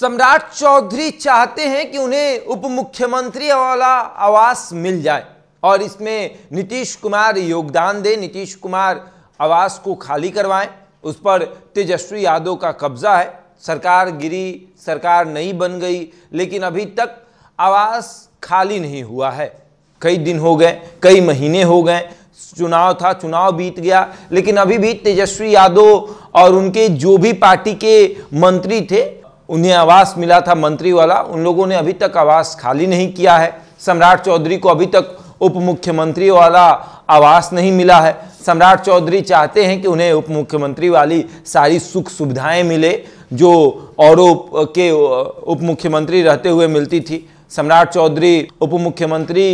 सम्राट चौधरी चाहते हैं कि उन्हें उप मुख्यमंत्री वाला आवास मिल जाए और इसमें नीतीश कुमार योगदान दे नीतीश कुमार आवास को खाली करवाएं उस पर तेजस्वी यादव का कब्जा है सरकार गिरी सरकार नहीं बन गई लेकिन अभी तक आवास खाली नहीं हुआ है कई दिन हो गए कई महीने हो गए चुनाव था चुनाव बीत गया लेकिन अभी भी तेजस्वी यादव और उनके जो भी पार्टी के मंत्री थे उन्हें आवास मिला था मंत्री वाला उन लोगों ने अभी तक आवास खाली नहीं किया है सम्राट चौधरी को अभी तक उप मुख्यमंत्री वाला आवास नहीं मिला है सम्राट चौधरी चाहते हैं कि उन्हें उप मुख्यमंत्री वाली सारी सुख सुविधाएं मिले जो औरों के उप मुख्यमंत्री रहते हुए मिलती थी सम्राट चौधरी उप मुख्यमंत्री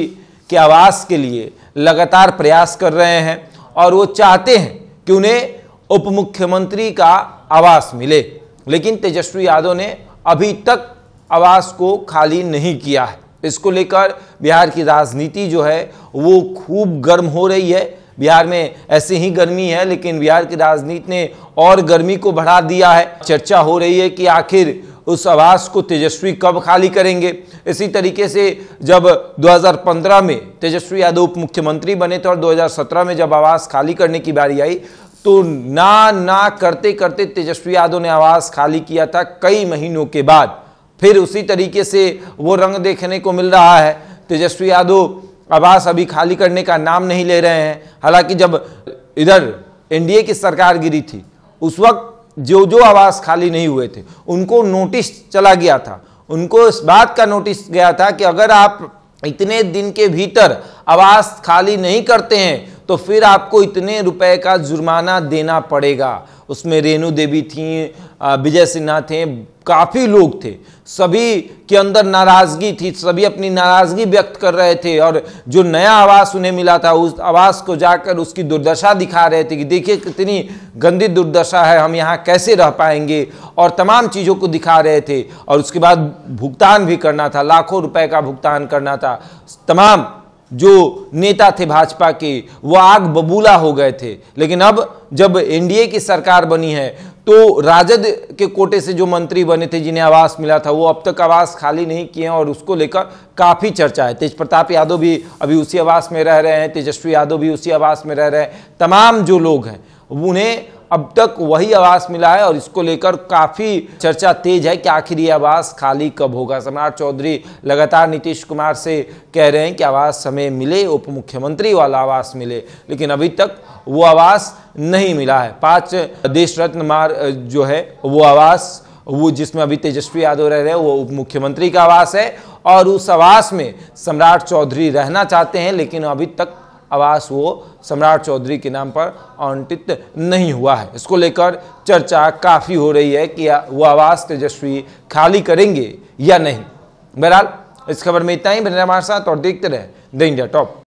के आवास के लिए लगातार प्रयास कर रहे हैं और वो चाहते हैं कि उन्हें उप मुख्यमंत्री का आवास मिले लेकिन तेजस्वी यादव ने अभी तक आवास को खाली नहीं किया है इसको लेकर बिहार की राजनीति जो है वो खूब गर्म हो रही है बिहार में ऐसी ही गर्मी है लेकिन बिहार की राजनीति ने और गर्मी को बढ़ा दिया है चर्चा हो रही है कि आखिर उस आवास को तेजस्वी कब खाली करेंगे इसी तरीके से जब 2015 में तेजस्वी यादव उप मुख्यमंत्री बने थे और 2017 में जब आवास खाली करने की बारी आई तो ना ना करते करते तेजस्वी यादव ने आवाज़ खाली किया था कई महीनों के बाद फिर उसी तरीके से वो रंग देखने को मिल रहा है तेजस्वी यादव आवास अभी खाली करने का नाम नहीं ले रहे हैं हालांकि जब इधर एनडीए की सरकार गिरी थी उस वक्त जो जो आवास खाली नहीं हुए थे उनको नोटिस चला गया था उनको इस बात का नोटिस गया था कि अगर आप इतने दिन के भीतर आवास खाली नहीं करते हैं तो फिर आपको इतने रुपए का जुर्माना देना पड़ेगा उसमें रेणु देवी थी विजय सिन्हा थे काफ़ी लोग थे सभी के अंदर नाराज़गी थी सभी अपनी नाराज़गी व्यक्त कर रहे थे और जो नया आवास उन्हें मिला था उस आवास को जाकर उसकी दुर्दशा दिखा रहे थे कि देखिए कितनी गंदी दुर्दशा है हम यहाँ कैसे रह पाएंगे और तमाम चीज़ों को दिखा रहे थे और उसके बाद भुगतान भी करना था लाखों रुपए का भुगतान करना था तमाम जो नेता थे भाजपा के वो आग बबूला हो गए थे लेकिन अब जब एनडीए की सरकार बनी है तो राजद के कोटे से जो मंत्री बने थे जिन्हें आवास मिला था वो अब तक आवास खाली नहीं किए हैं और उसको लेकर काफ़ी चर्चा है तेज प्रताप यादव भी अभी उसी आवास में रह रहे हैं तेजस्वी यादव भी उसी आवास में रह रहे हैं तमाम जो लोग हैं उन्हें अब तक वही आवास मिला है और इसको लेकर काफ़ी चर्चा तेज है कि आखिर ये आवास खाली कब होगा सम्राट चौधरी लगातार नीतीश कुमार से कह रहे हैं कि आवास समय मिले उप मुख्यमंत्री वाला आवास मिले लेकिन अभी तक वो आवास नहीं मिला है पाँच देश रत्न मार जो है वो आवास वो जिसमें अभी तेजस्वी यादव रह रहे हैं वो उप मुख्यमंत्री का आवास है और उस आवास में सम्राट चौधरी रहना चाहते हैं लेकिन अभी तक आवास वो सम्राट चौधरी के नाम पर आवंटित नहीं हुआ है इसको लेकर चर्चा काफ़ी हो रही है कि वो आवास तेजस्वी खाली करेंगे या नहीं बहरहाल इस खबर में इतना ही बने हमारे साथ और देखते रहे द इंडिया टॉप